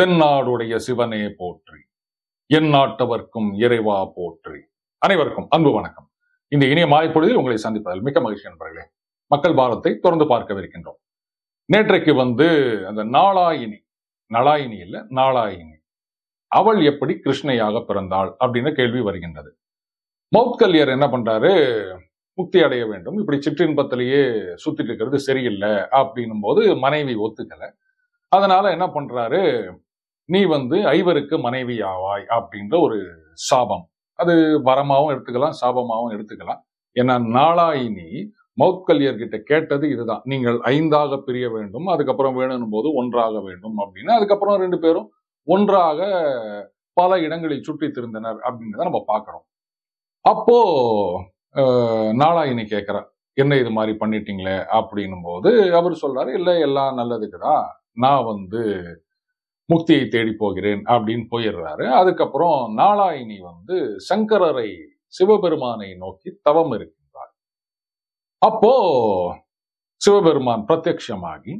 தென்னாடுடைய சிவனே போற்றி என் நாட்டவர்க்கும் இறைவா போற்றி அனைவருக்கும் அன்பு வணக்கம் இந்த இனிய மாலைப்பொழுதில் உங்களை சந்திப்பதில் மிக்க மகிழ்ச்சி நண்பர்களே மக்கள் பாரத்தை தொடர்ந்து பார்க்கவிருக்கின்றோம் நேற்றைக்கு வந்து அந்த நாளாயினி நலாயினி இல்ல நாளாயினி அவள் எப்படி கிருஷ்ணையாக பிறந்தாள் அப்படின்னு கேள்வி வருகின்றது மௌத்கல்யர் என்ன பண்றாரு முக்தி அடைய வேண்டும் இப்படி சிற்றின்பத்திலேயே சுத்திட்டு இருக்கிறது சரியில்லை அப்படின்னும் போது மனைவி ஒத்துக்கலை அதனால என்ன பண்றாரு நீ வந்து ஐவருக்கு மனைவி ஆவாய் அப்படின்ற ஒரு சாபம் அது வரமாகவும் எடுத்துக்கலாம் சாபமாகவும் எடுத்துக்கலாம் ஏன்னா நாளாயினி மௌக்கல்யர்கிட்ட கேட்டது இதுதான் நீங்கள் ஐந்தாக பிரிய வேண்டும் அதுக்கப்புறம் வேணும் போது ஒன்றாக வேண்டும் அப்படின்னு அதுக்கப்புறம் ரெண்டு பேரும் ஒன்றாக பல இடங்களில் சுற்றி திருந்தனர் அப்படின்றத நம்ம பார்க்குறோம் அப்போ நாளாயினி கேட்குறா என்ன இது மாதிரி பண்ணிட்டீங்களே அப்படின்னும் போது அவர் சொல்றாரு இல்லை எல்லாம் நல்லதுக்கு தான் நான் வந்து முக்தியை தேடி போகிறேன் அப்படின்னு போயிடுறாரு அதுக்கப்புறம் நாளாயினி வந்து சங்கரரை சிவபெருமானை நோக்கி தவம் இருக்கின்றார் அப்போ சிவபெருமான் பிரத்யட்சமாகி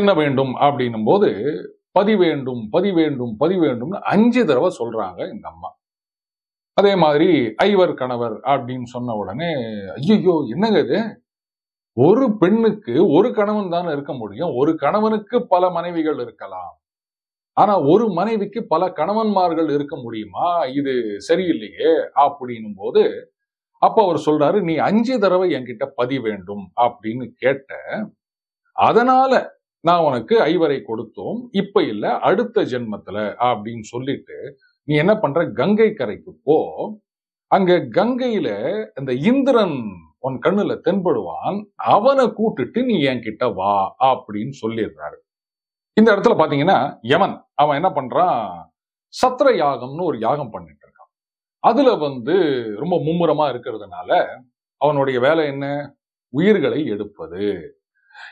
என்ன வேண்டும் அப்படின்னும் போது பதி வேண்டும் பதி வேண்டும் பதி வேண்டும்னு அஞ்சு தடவை சொல்றாங்க எங்க அம்மா அதே மாதிரி ஐவர் கணவர் அப்படின்னு சொன்ன உடனே ஐயோ என்னங்க இது ஒரு பெண்ணுக்கு ஒரு கணவன் தானே இருக்க முடியும் ஒரு கணவனுக்கு பல மனைவிகள் இருக்கலாம் ஆனா ஒரு மனைவிக்கு பல கணவன்மார்கள் இருக்க முடியுமா இது சரியில்லையே அப்படின்னும் போது அப்ப அவர் சொல்றாரு நீ அஞ்சு தடவை என்கிட்ட பதி வேண்டும் அப்படின்னு கேட்ட அதனால நான் உனக்கு ஐவரை கொடுத்தோம் இப்ப இல்ல அடுத்த ஜென்மத்துல அப்படின்னு சொல்லிட்டு நீ என்ன பண்ற கங்கை கரைக்கு போ அங்க கங்கையில இந்த இந்திரன் உன் கண்ணுல தென்படுவான் அவனை கூட்டுட்டு நீ என்கிட்ட வா அப்படின்னு சொல்லிடுறாரு இந்த இடத்துல பாத்தீங்கன்னா யமன் அவன் என்ன பண்றான் சத்திர யாகம்னு ஒரு யாகம் பண்ணிட்டு இருக்கான் அதுல வந்து ரொம்ப மும்முரமா இருக்கிறதுனால அவனுடைய வேலை என்ன உயிர்களை எடுப்பது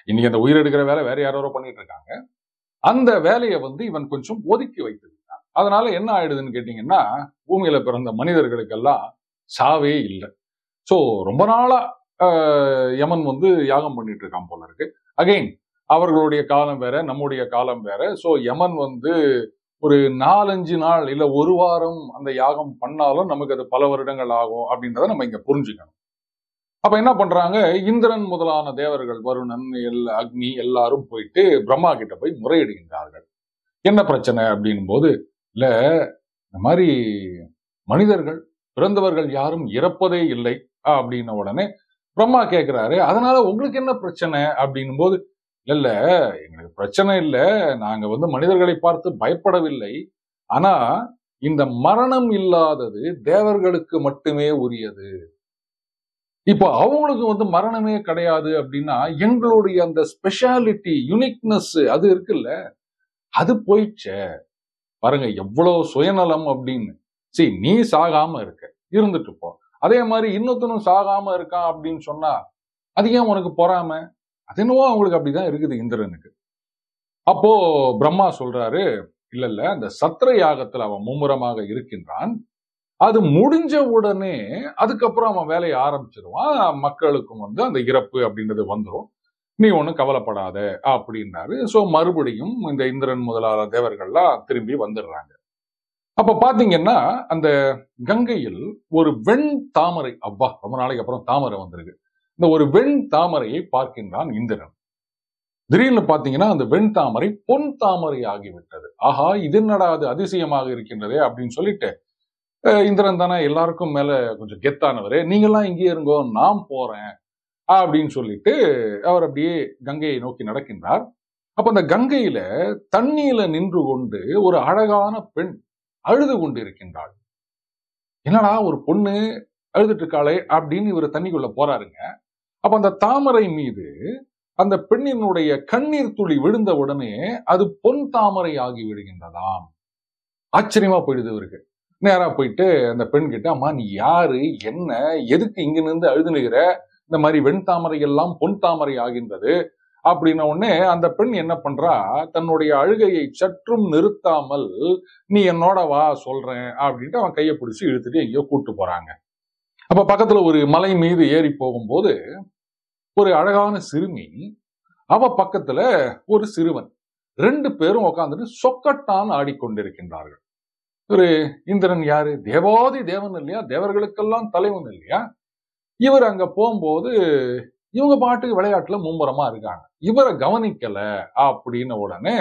இன்னைக்கு அந்த உயிர் எடுக்கிற வேலை வேற யாரோ பண்ணிட்டு இருக்காங்க அந்த வேலையை வந்து இவன் கொஞ்சம் ஒதுக்கி வைத்திருக்கான் அதனால என்ன ஆயிடுதுன்னு கேட்டீங்கன்னா பூமியில பிறந்த மனிதர்களுக்கெல்லாம் சாவே இல்லை ஸோ ரொம்ப நாளா யமன் வந்து யாகம் பண்ணிட்டு இருக்கான் போல இருக்கு அகெயின் அவர்களுடைய காலம் வேற நம்முடைய காலம் வேற ஸோ யமன் வந்து ஒரு நாலஞ்சு நாள் இல்லை ஒரு வாரம் அந்த யாகம் பண்ணாலும் நமக்கு அது பல வருடங்கள் ஆகும் அப்படின்றத நம்ம இங்க புரிஞ்சுக்கணும் அப்ப என்ன பண்றாங்க இந்திரன் முதலான தேவர்கள் வருணன் எல் அக்னி எல்லாரும் போயிட்டு பிரம்மா கிட்ட போய் முறையிடுகின்றார்கள் என்ன பிரச்சனை அப்படின் போது இல்ல இந்த மாதிரி மனிதர்கள் பிறந்தவர்கள் யாரும் இறப்பதே இல்லை அப்படின்ன உடனே பிரம்மா கேட்கிறாரு அதனால உங்களுக்கு என்ன பிரச்சனை அப்படின்னும் போது இல்ல இல்ல எங்களுக்கு பிரச்சனை இல்லை நாங்க வந்து மனிதர்களை பார்த்து பயப்படவில்லை ஆனா இந்த மரணம் இல்லாதது தேவர்களுக்கு மட்டுமே உரியது இப்போ அவங்களுக்கு வந்து மரணமே கிடையாது அப்படின்னா எங்களுடைய அந்த ஸ்பெஷாலிட்டி யுனிக்னஸ் அது இருக்குல்ல அது போயிடுச்ச பாருங்க எவ்வளவு சுயநலம் அப்படின்னு சரி நீ சாகாம இருக்க இருந்துட்டு போ அதே மாதிரி இன்னொத்தனும் சாகாம இருக்கான் அப்படின்னு சொன்னா அது ஏன் உனக்கு பொறாம அது அவங்களுக்கு அப்படிதான் இருக்குது இந்திரனுக்கு அப்போ பிரம்மா சொல்றாரு இல்ல இல்ல அந்த சத்திர யாகத்துல அவன் மும்முரமாக இருக்கின்றான் அது முடிஞ்ச உடனே அதுக்கப்புறம் அவன் வேலையை ஆரம்பிச்சிருவான் மக்களுக்கும் வந்து அந்த இறப்பு அப்படின்றது வந்துடும் நீ ஒன்றும் கவலைப்படாத அப்படின்னாரு ஸோ மறுபடியும் இந்த இந்திரன் முதலாளர் தேவர்கள்லாம் திரும்பி வந்துடுறாங்க அப்ப பாத்தீங்கன்னா அந்த கங்கையில் ஒரு வெண் தாமரை அப்பா ரொம்ப நாளைக்கு அப்புறம் தாமரை வந்திருக்கு இந்த ஒரு வெண் தாமரையை பார்க்கின்றான் இந்திரன் திடீர்னு பார்த்தீங்கன்னா அந்த வெண் தாமரை பொன் தாமரை ஆகிவிட்டது ஆஹா இது என்னடா அது அதிசயமாக இருக்கின்றதே அப்படின்னு சொல்லிட்டு இந்திரன் தானே எல்லாருக்கும் மேல கொஞ்சம் கெத்தானவர் நீங்கெல்லாம் இங்கேயே இருங்கோ நான் போறேன் அப்படின்னு சொல்லிட்டு அவர் அப்படியே கங்கையை நோக்கி நடக்கின்றார் அப்ப அந்த கங்கையில தண்ணியில நின்று கொண்டு ஒரு அழகான பெண் அழுது கொண்டு இருக்கின்றாள் என்னடா ஒரு பொண்ணு அழுதுட்டு இருக்காளே அப்படின்னு இவர் தண்ணிக்குள்ள போறாருங்க அப்ப அந்த தாமரை மீது அந்த பெண்ணினுடைய கண்ணீர் துளி விழுந்த உடனே அது பொன் தாமரை ஆகி விடுகின்றதாம் ஆச்சரியமா போயிடுது இவருக்கு நேரா போயிட்டு அந்த பெண் கிட்ட அம்மா நீ யாரு என்ன எதுக்கு இங்க நின்று அழுதுனுகிற இந்த மாதிரி வெண் தாமரை எல்லாம் பொன் தாமரை ஆகின்றது அப்படின்ன உடனே அந்த பெண் என்ன பண்றா தன்னுடைய அழுகையை சற்றும் நிறுத்தாமல் நீ என்னோட வா சொல்றேன் அப்படின்ட்டு அவன் கையை பிடிச்சி இழுத்துட்டு எங்கேயோ கூட்டு போறாங்க அப்ப பக்கத்துல ஒரு மலை மீது ஏறி போகும்போது ஒரு அழகான சிறுமி அவ பக்கத்துல ஒரு சிறுவன் ரெண்டு பேரும் உட்காந்துட்டு சொக்கட்டான் ஆடிக்கொண்டிருக்கின்றார்கள் ஒரு இந்திரன் யாரு தேவாதி தேவன் இல்லையா தேவர்களுக்கெல்லாம் தலைவன் இல்லையா இவர் அங்க போகும்போது இவங்க பாட்டுக்கு விளையாட்டுல மும்முரமா இருக்காங்க இவரை கவனிக்கல அப்படின்னு உடனே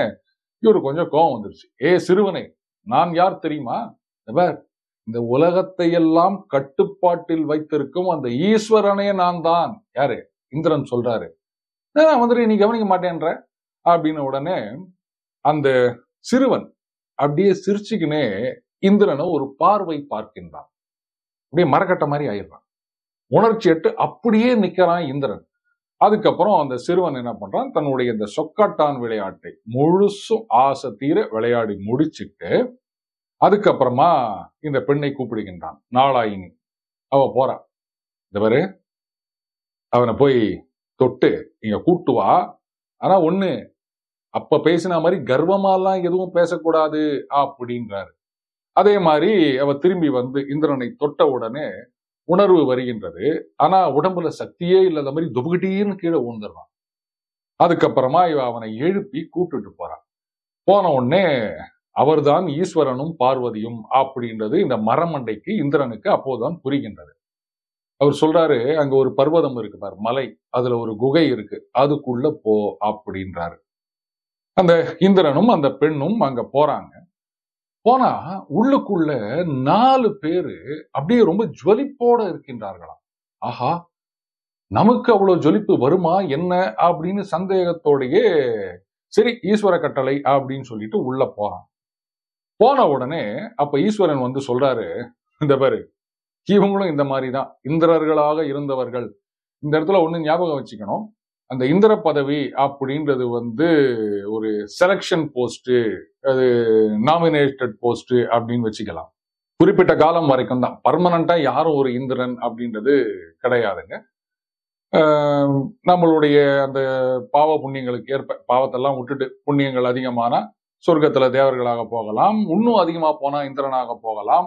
இவரு கொஞ்சம் கோவம் வந்துருச்சு ஏ சிறுவனை நான் யார் தெரியுமா இந்த உலகத்தையெல்லாம் கட்டுப்பாட்டில் வைத்திருக்கும் அந்த ஈஸ்வரனே நான் தான் யாரு இந்திரன் சொல்றாரு நான் வந்துட்டு நீ கவனிக்க மாட்டேன்ற அப்படின்னு உடனே அந்த சிறுவன் அப்படியே சிரிச்சுக்கினே இந்திரனை ஒரு பார்வை பார்க்கின்றான் அப்படியே மரக்கட்ட மாதிரி ஆயிடுறான் உணர்ச்சி எட்டு அப்படியே நிக்கிறான் இந்திரன் அதுக்கப்புறம் அந்த சிறுவன் என்ன பண்றான் தன்னுடைய இந்த சொக்காட்டான் விளையாட்டை முழுசும் ஆசை தீர விளையாடி முடிச்சுட்டு அதுக்கப்புறமா இந்த பெண்ணை கூப்பிடுகின்றான் நாளாயினி அவ போறா இந்த பாரு அவனை போய் தொட்டு இங்க கூட்டுவா ஆனா ஒண்ணு அப்ப பேசின மாதிரி கர்வமாலாம் எதுவும் பேசக்கூடாது அப்படின்றாரு அதே மாதிரி அவ திரும்பி வந்து இந்திரனை தொட்ட உடனே உணர்வு வருகின்றது ஆனா உடம்புல சக்தியே இல்லாத மாதிரி துபுகிட்டீன்னு கீழே ஊந்துடுறான் அதுக்கப்புறமா இவ அவனை எழுப்பி கூப்பிட்டு போறான் போன உடனே அவர்தான் ஈஸ்வரனும் பார்வதியும் அப்படின்றது இந்த மரமண்டைக்கு இந்திரனுக்கு அப்போதுதான் புரிகின்றது அவர் சொல்றாரு அங்க ஒரு பர்வதம் இருக்கு பாரு மலை அதுல ஒரு குகை இருக்கு அதுக்குள்ள போ அப்படின்றாரு அந்த இந்திரனும் அந்த பெண்ணும் அங்க போறாங்க போனா உள்ளுக்குள்ள நாலு பேரு அப்படியே ரொம்ப ஜொலிப்போட இருக்கின்றார்களாம் ஆஹா நமக்கு அவ்வளவு ஜொலிப்பு வருமா என்ன அப்படின்னு சந்தேகத்தோடையே சரி ஈஸ்வர கட்டளை அப்படின்னு சொல்லிட்டு உள்ள போறான் போன உடனே அப்ப ஈஸ்வரன் வந்து சொல்றாரு இந்த பாரு இவங்களும் இந்த மாதிரி தான் இந்திரர்களாக இருந்தவர்கள் இந்த இடத்துல ஒன்று ஞாபகம் வச்சுக்கணும் அந்த இந்திர பதவி அப்படின்றது வந்து ஒரு செலக்ஷன் போஸ்ட்டு அது நாமினேட்டட் போஸ்ட்டு அப்படின்னு வச்சுக்கலாம் குறிப்பிட்ட காலம் வரைக்கும் தான் பர்மனண்டாக யாரும் ஒரு இந்திரன் அப்படின்றது கிடையாதுங்க நம்மளுடைய அந்த பாவ புண்ணியங்களுக்கு ஏற்ப பாவத்தெல்லாம் விட்டுட்டு புண்ணியங்கள் அதிகமானால் சொர்க்கத்துல தேவர்களாக போகலாம் இன்னும் அதிகமா போனா இந்திரனாக போகலாம்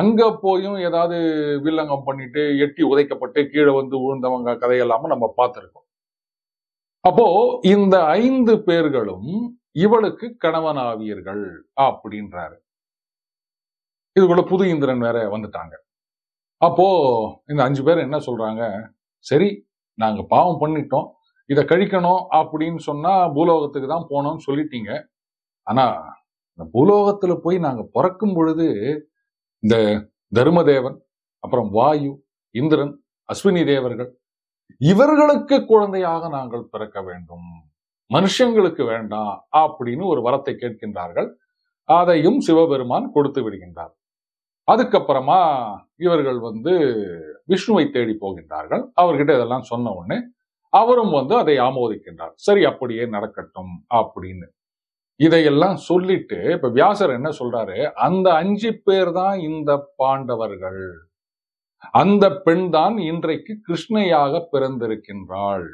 அங்க போயும் ஏதாவது வில்லங்கம் பண்ணிட்டு எட்டி உதைக்கப்பட்டு கீழே வந்து உழுந்தவங்க கதையெல்லாமும் நம்ம பார்த்துருக்கோம் அப்போ இந்த ஐந்து பேர்களும் இவளுக்கு கணவனாவியர்கள் அப்படின்றாரு இதுக்குள்ள புது இந்திரன் வேற வந்துட்டாங்க அப்போ இந்த அஞ்சு பேர் என்ன சொல்றாங்க சரி நாங்க பாவம் பண்ணிட்டோம் இதை கழிக்கணும் அப்படின்னு சொன்னா பூலோகத்துக்கு தான் போனோம்னு சொல்லிட்டீங்க ஆனா இந்த பூலோகத்துல போய் நாங்க பிறக்கும் பொழுது இந்த தருமதேவன் அப்புறம் வாயு இந்திரன் அஸ்வினி தேவர்கள் இவர்களுக்கு குழந்தையாக நாங்கள் பிறக்க வேண்டும் மனுஷங்களுக்கு வேண்டாம் அப்படின்னு ஒரு வரத்தை கேட்கின்றார்கள் அதையும் சிவபெருமான் கொடுத்து விடுகின்றார் அதுக்கப்புறமா இவர்கள் வந்து விஷ்ணுவை தேடி போகின்றார்கள் அவர்கிட்ட இதெல்லாம் சொன்ன உடனே அவரும் வந்து அதை ஆமோதிக்கின்றார் சரி அப்படியே நடக்கட்டும் அப்படின்னு இதையெல்லாம் சொல்லிட்டு இப்ப வியாசர் என்ன சொல்றாரு அந்த அஞ்சு பேர் தான் இந்த பாண்டவர்கள் அந்த பெண் தான் இன்றைக்கு கிருஷ்ணையாக பிறந்திருக்கின்றாள்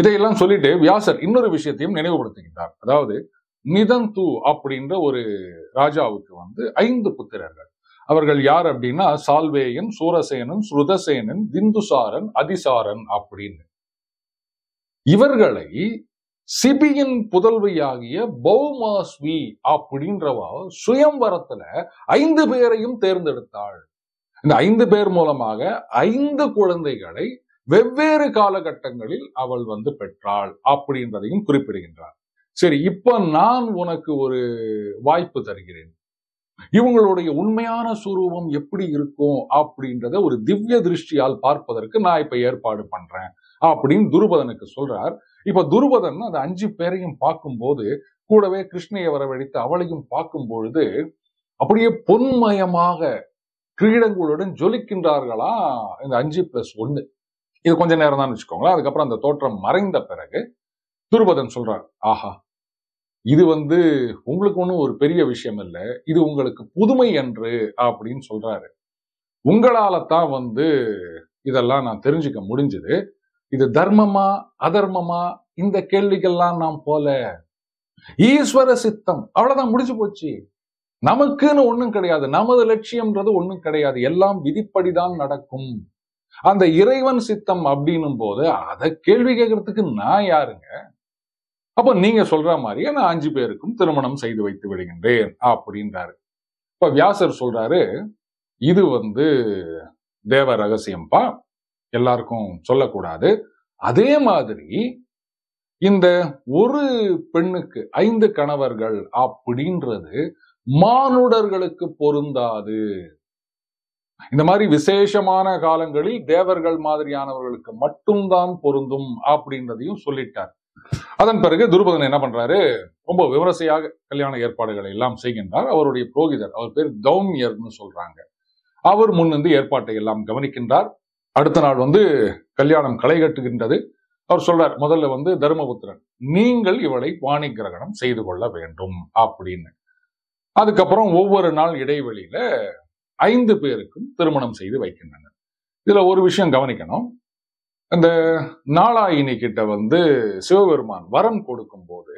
இதையெல்லாம் சொல்லிட்டு வியாசர் இன்னொரு விஷயத்தையும் நினைவுபடுத்துகின்றார் அதாவது நிதந்து அப்படின்ற ஒரு ராஜாவுக்கு வந்து ஐந்து புத்திரர்கள் அவர்கள் யார் அப்படின்னா சால்வேயன் சூரசேனன் ஸ்ருதசேனன் திந்துசாரன் அதிசாரன் அப்படின்னு இவர்களை சிபியின் புதல்வியாகிய பௌமாஸ்வி சுயம் சுயம்பரத்துல ஐந்து பேரையும் தேர்ந்தெடுத்தாள் இந்த ஐந்து பேர் மூலமாக ஐந்து குழந்தைகளை வெவ்வேறு காலகட்டங்களில் அவள் வந்து பெற்றாள் அப்படின்றதையும் குறிப்பிடுகின்றார் சரி இப்ப நான் உனக்கு ஒரு வாய்ப்பு தருகிறேன் இவங்களுடைய உண்மையான சுரூபம் எப்படி இருக்கும் அப்படின்றத ஒரு திவ்ய திருஷ்டியால் பார்ப்பதற்கு நான் இப்ப ஏற்பாடு பண்றேன் அப்படின்னு துருபதனுக்கு சொல்றார் இப்ப துருபதன் அந்த அஞ்சு பேரையும் பார்க்கும்போது கூடவே கிருஷ்ணையை வரவழைத்து அவளையும் பார்க்கும் பொழுது அப்படியே பொன்மயமாக கிரீடங்களுடன் ஜொலிக்கின்றார்களா இந்த அஞ்சு பிளஸ் ஒண்ணு இது கொஞ்ச நேரம் தான் வச்சுக்கோங்களேன் அதுக்கப்புறம் அந்த தோற்றம் மறைந்த பிறகு துருபதன் சொல்றார் ஆஹா இது வந்து உங்களுக்கு ஒன்றும் ஒரு பெரிய விஷயம் இல்லை இது உங்களுக்கு புதுமை என்று அப்படின்னு சொல்றாரு உங்களால தான் வந்து இதெல்லாம் நான் தெரிஞ்சுக்க முடிஞ்சது இது தர்மமா அதர்மமா இந்த கேள்விகள்லாம் நாம் போல ஈஸ்வர சித்தம் அவ்வளவுதான் முடிச்சு போச்சு நமக்குன்னு ஒண்ணும் கிடையாது நமது லட்சியம்ன்றது ஒண்ணும் கிடையாது எல்லாம் விதிப்படிதான் நடக்கும் அந்த இறைவன் சித்தம் அப்படின்னும் போது அதை கேள்வி கேட்கறதுக்கு நான் யாருங்க அப்ப நீங்க சொல்ற மாதிரியே நான் அஞ்சு பேருக்கும் திருமணம் செய்து வைத்து விடுகின்றேன் அப்படின்றாரு இப்ப வியாசர் சொல்றாரு இது வந்து தேவ ரகசியம்பா எல்லாருக்கும் சொல்லக்கூடாது அதே மாதிரி இந்த ஒரு பெண்ணுக்கு ஐந்து கணவர்கள் அப்படின்றது மானுடர்களுக்கு பொருந்தாது இந்த மாதிரி விசேஷமான காலங்களில் தேவர்கள் மாதிரியானவர்களுக்கு மட்டும்தான் பொருந்தும் அப்படின்றதையும் சொல்லிட்டார் அதன் பிறகு துருபதன் என்ன பண்றாரு ரொம்ப விமரிசையாக கல்யாண ஏற்பாடுகளை எல்லாம் செய்கின்றார் அவருடைய புரோகிதர் அவர் பேர் கௌமியர்னு சொல்றாங்க அவர் முன்னிருந்து ஏற்பாட்டை எல்லாம் கவனிக்கின்றார் அடுத்த நாள் வந்து கல்யாணம் களை கட்டுகின்றது அவர் சொல்றார் முதல்ல வந்து தர்மபுத்திரன் நீங்கள் இவளை வாணி கிரகணம் செய்து கொள்ள வேண்டும் அப்படின்னு அதுக்கப்புறம் ஒவ்வொரு நாள் இடைவெளியில ஐந்து பேருக்கும் திருமணம் செய்து வைக்கின்றனர் இதுல ஒரு விஷயம் கவனிக்கணும் அந்த நாளாயினி கிட்ட வந்து சிவபெருமான் வரம் கொடுக்கும் போது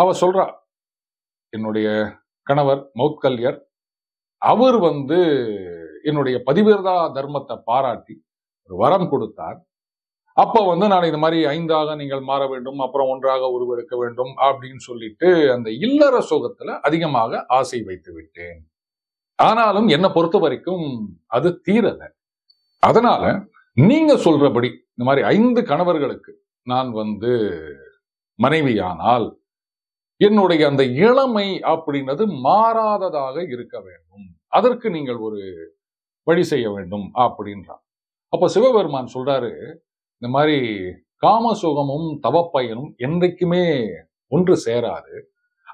அவ சொல்றா என்னுடைய கணவர் மௌத்கல்யர் அவர் வந்து என்னுடைய பதிவிரதா தர்மத்தை பாராட்டி ஒரு வரம் கொடுத்தார் அப்போ வந்து நான் இது மாதிரி ஐந்தாக நீங்கள் மாற வேண்டும் அப்புறம் ஒன்றாக உருவெடுக்க வேண்டும் அப்படின்னு சொல்லிட்டு அந்த இல்லற சுகத்துல அதிகமாக ஆசை வைத்து விட்டேன் ஆனாலும் என்னை பொறுத்த வரைக்கும் அது தீரல அதனால நீங்க சொல்றபடி இந்த மாதிரி ஐந்து கணவர்களுக்கு நான் வந்து மனைவியானால் என்னுடைய அந்த இளமை அப்படின்னது மாறாததாக இருக்க வேண்டும் அதற்கு நீங்கள் ஒரு வழி செய்ய வேண்டும் அப்படின்றான் அப்போ சிவபெருமான் சொல்றாரு இந்த மாதிரி காமசுகமும் தவப்பயனும் என்றைக்குமே ஒன்று சேராது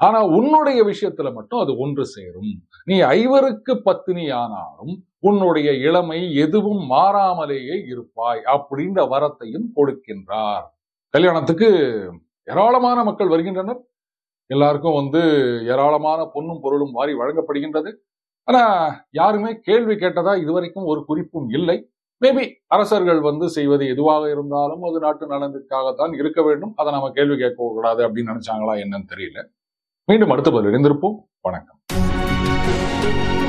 ஆனா உன்னுடைய விஷயத்துல மட்டும் அது ஒன்று சேரும் நீ ஐவருக்கு பத்தினி ஆனாலும் உன்னுடைய இளமை எதுவும் மாறாமலேயே இருப்பாய் அப்படின்ற வரத்தையும் கொடுக்கின்றார் கல்யாணத்துக்கு ஏராளமான மக்கள் வருகின்றனர் எல்லாருக்கும் வந்து ஏராளமான பொண்ணும் பொருளும் வாரி வழங்கப்படுகின்றது ஆனா யாருமே கேள்வி கேட்டதா இதுவரைக்கும் ஒரு குறிப்பும் இல்லை மேபி அரசர்கள் வந்து செய்வது எதுவாக இருந்தாலும் அது நாட்டு நலனுக்காகத்தான் இருக்க வேண்டும் அதை நாம கேள்வி கேட்க கூடாது அப்படின்னு நினைச்சாங்களா என்னன்னு தெரியல மீண்டும் அடுத்த பதில் இணைந்திருப்போம் வணக்கம்